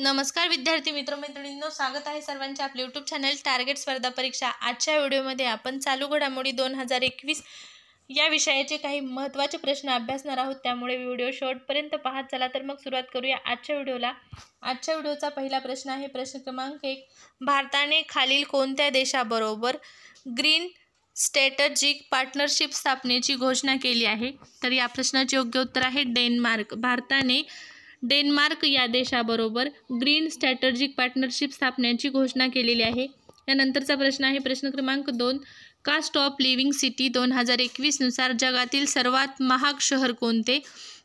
नमस्कार विद्यार्थी मित्रमैत्रिणींनो स्वागत आहे सर्वांचे आपले यूट्यूब चॅनल टार्गेट स्पर्धा परीक्षा आजच्या व्हिडिओमध्ये आपण चालू घडामोडी दोन हजार एकवीस या विषयाचे काही महत्त्वाचे प्रश्न अभ्यासणार आहोत त्यामुळे व्हिडिओ शॉर्टपर्यंत पाहत चला तर मग सुरुवात करूया आजच्या व्हिडिओला आजच्या व्हिडिओचा पहिला प्रश्न आहे प्रश्न क्रमांक एक भारताने खालील कोणत्या देशाबरोबर ग्रीन स्ट्रॅटर्जिक पार्टनरशिप स्थापनेची घोषणा केली आहे तर या प्रश्नाचे योग्य उत्तर आहे डेन्मार्क भारताने डेन्मार्क या देशाबरोबर ग्रीन स्ट्रॅटर्जिक पार्टनरशिप स्थापण्याची घोषणा केलेली आहे यानंतरचा प्रश्न आहे प्रश्न क्रमांक दोन कास्ट ऑफ लिव्हिंग सिटी दोन हजार एकवीसनुसार जगातील सर्वात महाग शहर कोणते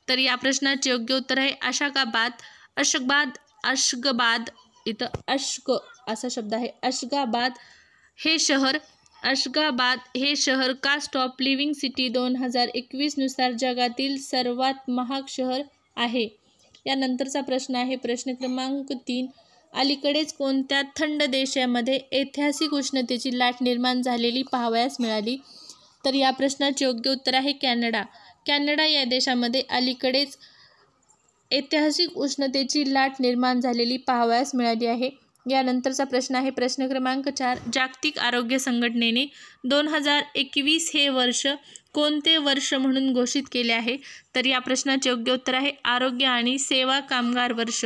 तर या प्रश्नाचे योग्य उत्तर आहे अशाकाबाद अशबाद अशगबाद इथं अश्क असा शब्द आहे अशगाबाद हे शहर अशगाबाद हे शहर कास्ट ऑफ लिव्हिंग सिटी दोन हजार एकवीसनुसार जगातील सर्वात महाग शहर आहे यानंतरचा प्रश्न आहे प्रश्न क्रमांक तीन अलीकडेच कोणत्या थंड देशामध्ये ऐतिहासिक उष्णतेची लाट निर्माण झालेली पाहावयास मिळाली तर या प्रश्नाचे योग्य उत्तर आहे कॅनडा कॅनडा या देशामध्ये अलीकडेच ऐतिहासिक उष्णतेची लाट निर्माण झालेली पाहावयास मिळाली आहे यानंतरचा प्रश्न आहे प्रश्न क्रमांक चार जागतिक आरोग्य संघटनेने दोन हजार एकवीस हे वर्ष कोणते वर्ष म्हणून घोषित केले आहे तर या प्रश्नाचे योग्य उत्तर आहे आरोग्य आणि सेवा कामगार वर्ष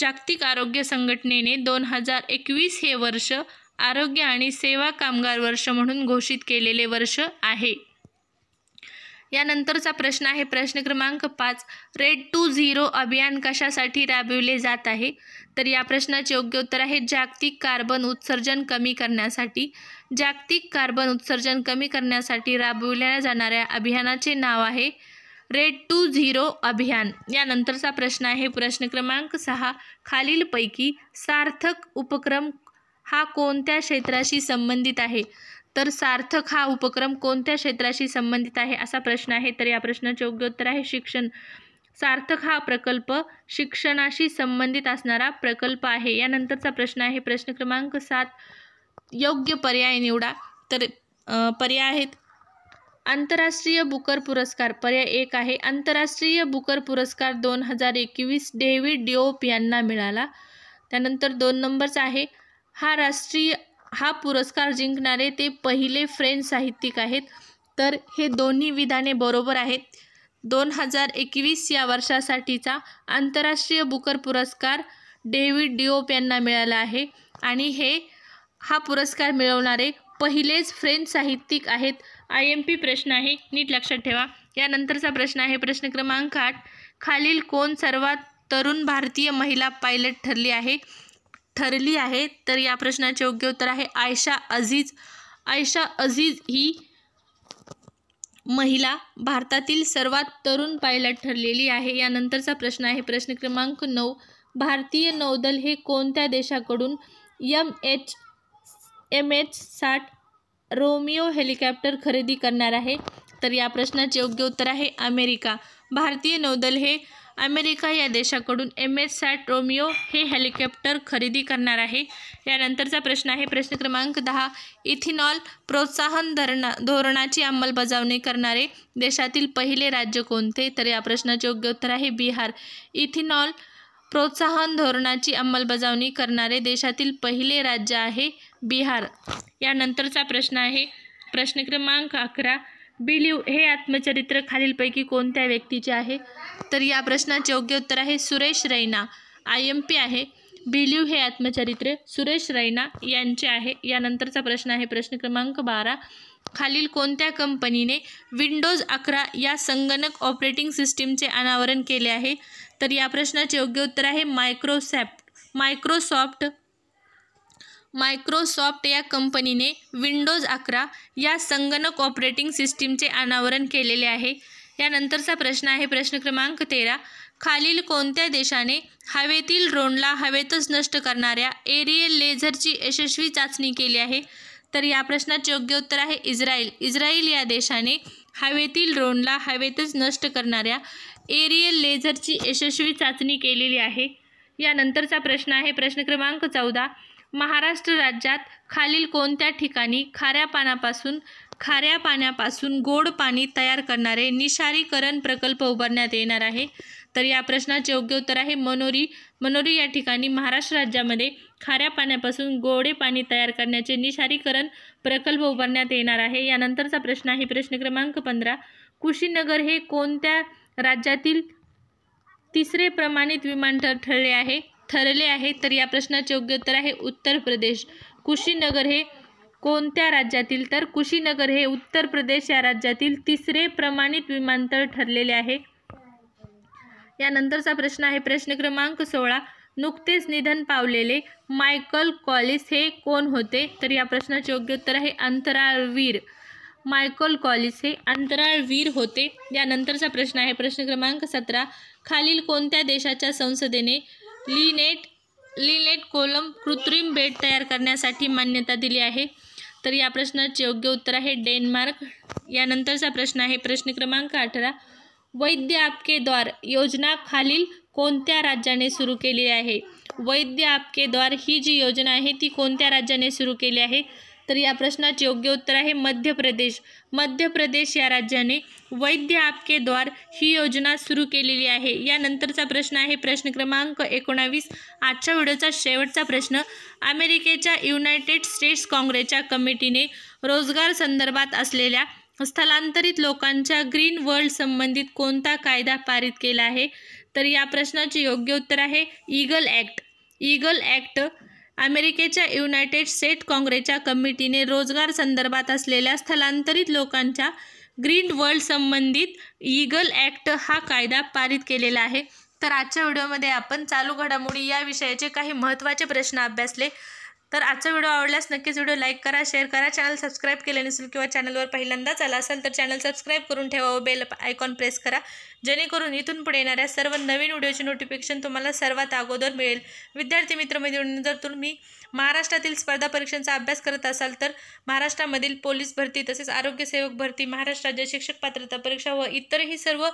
जागतिक आरोग्य संघटनेने दोन हजार एकवीस हे वर्ष आरोग्य आणि सेवा कामगार वर्ष म्हणून घोषित केलेले वर्ष आहे यानंतरचा प्रश्न आहे प्रश्न क्रमांक पाच रेड टू झिरो अभियान कशासाठी राबविले जात आहे तर या प्रश्नाचे योग्य उत्तर आहे जागतिक कार्बन उत्सर्जन कमी करण्यासाठी जागतिक कार्बन उत्सर्जन कमी करण्यासाठी राबविल्या जाणाऱ्या अभियानाचे नाव आहे रेड टू झिरो अभियान यानंतरचा प्रश्न आहे प्रश्न क्रमांक सहा खालीलपैकी सार्थक उपक्रम हा कोणत्या क्षेत्राशी संबंधित आहे तर सार्थक हा उपक्रम कोणत्या क्षेत्राशी संबंधित आहे असा प्रश्न आहे तर या प्रश्नाचे योग्य उत्तर आहे शिक्षण सार्थक हा प्रकल्प शिक्षणाशी संबंधित असणारा प्रकल्प आहे यानंतरचा प्रश्न आहे प्रश्न क्रमांक सात योग्य पर्याय निवडा तर पर्याय आहेत आंतरराष्ट्रीय बुकर पुरस्कार पर्याय एक आहे आंतरराष्ट्रीय बुकर पुरस्कार दोन हजार एकवीस डेव्हिड डिओप यांना मिळाला त्यानंतर दोन नंबरचा आहे हा राष्ट्रीय हा पुरस्कार जिंकणारे ते पहिले फ्रेंच साहित्यिक आहेत तर हे दोन्ही विधाने बरोबर आहेत दोन हजार एकवीस या वर्षासाठीचा आंतरराष्ट्रीय बुकर पुरस्कार डेव्हिड डिओप यांना मिळाला आहे आणि हे हा पुरस्कार मिळवणारे पहिलेच फ्रेंच साहित्यिक आहेत आय एम पी प्रश्न आहे नीट लक्षात ठेवा यानंतरचा प्रश्न आहे प्रश्न क्रमांक आठ खालील कोण सर्वात तरुण भारतीय महिला पायलट ठरली आहे ठरली आहे तर या प्रश्नाचे योग्य उत्तर आहे आयशा अजीज आयशा अजीज ही महिला भारतातील सर्वात तरुण पायलट ठरलेली आहे यानंतरचा प्रश्न आहे प्रश्न क्रमांक नऊ भारतीय नौदल हे कोणत्या देशाकडून यम एच एम एच साठ रोमिओ हेलिकॉप्टर खरेदी करणार आहे तर या प्रश्नाचे योग्य उत्तर आहे अमेरिका भारतीय नौदल हे अमेरिका या देशाकडून एम एच साठ रोमिओ हे हेलिकॉप्टर खरेदी करणार आहे यानंतरचा प्रश्न आहे प्रश्न क्रमांक दहा इथिनॉल प्रोत्साहन धरणा धोरणाची अंमलबजावणी करणारे देशातील पहिले राज्य कोणते तर या प्रश्नाचे योग्य उत्तर आहे बिहार इथिनॉल प्रोत्साहन धोरणाची अंमलबजावणी करणारे देशातील पहिले राज्य आहे बिहार यानंतरचा प्रश्न आहे प्रश्न क्रमांक अकरा बिलीव हे आत्मचरित्र खालीलपैकी कोणत्या व्यक्तीचे आहे तर या प्रश्नाचे योग्य उत्तर आहे Suresh Raina I M P आहे बिलीव हे आत्मचरित्र सुरेश रैना यांचे आहे यानंतरचा प्रश्न आहे प्रश्न क्रमांक बारा खालील कोणत्या कंपनीने विंडोज अकरा या संगणक ऑपरेटिंग सिस्टीमचे अनावरण केले आहे तर या प्रश्नाचे योग्य उत्तर आहे मायक्रोसॅफ्ट मायक्रोसॉफ्ट मायक्रोसॉफ्ट या कंपनीने विंडोज अकरा या संगणक ऑपरेटिंग सिस्टीमचे अनावरण केलेले आहे यानंतरचा प्रश्न आहे प्रश्न क्रमांक तेरा खालील कोणत्या देशाने हवेतील ड्रोनला हवेतच नष्ट करणाऱ्या एरियल लेझरची यशस्वी चाचणी केली आहे तर या प्रश्नाचे योग्य उत्तर आहे इस्रायल इस्रायल या देशाने हवेतील ड्रोनला हवेतच नष्ट करणाऱ्या एरियल लेझरची यशस्वी चाचणी केलेली आहे यानंतरचा प्रश्न आहे प्रश्न क्रमांक चौदा महाराष्ट्र राज्यात खालील कोणत्या ठिकाणी खाऱ्या पानापासून खाऱ्या पाण्यापासून गोड पाणी तयार करणारे निशारीकरण प्रकल्प उभारण्यात येणार आहे तर या प्रश्नाचे योग्य उत्तर आहे मनोरी मनोरी या ठिकाणी महाराष्ट्र राज्यामध्ये खाऱ्या पाण्यापासून गोडे पाणी तयार करण्याचे निशारीकरण प्रकल्प उभारण्यात येणार आहे यानंतरचा प्रश्न आहे प्रश्न क्रमांक पंधरा कुशीनगर हे कोणत्या राज्यातील तिसरे प्रमाणित विमानतळ ठरले आहे ठरले आहे तर या प्रश्नाचे योग्य उत्तर आहे उत्तर प्रदेश कुशीनगर हे कोणत्या राज्यातील तर कुशीनगर हे उत्तर प्रदेश या राज्यातील तिसरे प्रमाणित विमानतळ ठरलेले आहे यानंतरचा प्रश्न आहे प्रश्न क्रमांक सोळा नुकतेच निधन पावलेले मायकल कॉलिस हे कोण होते तर या प्रश्नाचे योग्य उत्तर आहे अंतराळवीर मायकल कॉलिस हे अंतराळवीर होते यानंतरचा प्रश्न आहे प्रश्न क्रमांक सतरा खालील कोणत्या देशाच्या संसदेने लिनेट लिनेट कोलम कृत्रिम बेट तयार करण्यासाठी मान्यता दिली आहे तर या प्रश्नाचे योग्य उत्तर आहे डेन्मार्क यानंतरचा प्रश्न आहे प्रश्न क्रमांक अठरा वैद्य आपके द्वार योजना खालील कोणत्या राज्याने सुरू केली आहे वैद्य आपके द्वार ही जी योजना आहे ती कोणत्या राज्याने सुरू केली आहे तर या प्रश्नाचे योग्य उत्तर आहे मध्य प्रदेश मध्य प्रदेश या राज्याने वैद्य आपके द्वार ही योजना सुरू केलेली आहे यानंतरचा प्रश्न आहे प्रश्न क्रमांक एकोणावीस आजच्या व्हिडिओचा शेवटचा प्रश्न अमेरिकेच्या युनायटेड स्टेट्स काँग्रेसच्या कमिटीने रोजगार संदर्भात असलेल्या स्थलांतरित लोकांच्या ग्रीन वर्ल्ड संबंधित कोणता कायदा पारित केला आहे तर या प्रश्नाचे योग्य उत्तर आहे ईगल ॲक्ट ईगल ॲक्ट अमेरिकेच्या युनायटेड स्टेट काँग्रेसच्या कमिटीने रोजगार संदर्भात असलेल्या स्थलांतरित लोकांच्या ग्रीन वर्ल्ड संबंधित ईगल ॲक्ट हा कायदा पारित केलेला आहे तर आजच्या व्हिडिओमध्ये आपण चालू घडामोडी या विषयाचे काही महत्त्वाचे प्रश्न अभ्यासले तर आजचा व्हिडिओ आवडल्यास नक्कीच व्हिडिओ लाईक करा शेअर करा चॅनल सबस्क्राईब केले नसेल किंवा चॅनलवर पहिल्यांदाच आला असेल तर चॅनल सबस्क्राईब करून ठेवा बेल आयकॉन प्रेस करा जेणेकरून इथून पुढे येणाऱ्या सर्व नवीन व्हिडिओची नोटिफिकेशन तुम्हाला सर्वात अगोदर मिळेल विद्यार्थी मित्रमैत्रिणी जर तुम्ही महाराष्ट्रातील स्पर्धा परीक्षांचा अभ्यास करत असाल तर महाराष्ट्रामधील पोलीस भरती तसेच आरोग्यसेवक भरती महाराष्ट्र राज्य शिक्षक पात्रता परीक्षा व इतरही सर्व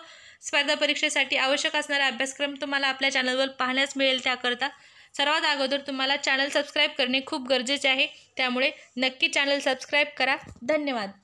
स्पर्धा परीक्षेसाठी आवश्यक असणारा अभ्यासक्रम तुम्हाला आपल्या चॅनलवर पाहण्यास मिळेल त्याकरता सर्वात अगोदर तुम्हाला चॅनल सबस्क्राईब करणे खूप गरजेचे आहे त्यामुळे नक्की चॅनल सबस्क्राईब करा धन्यवाद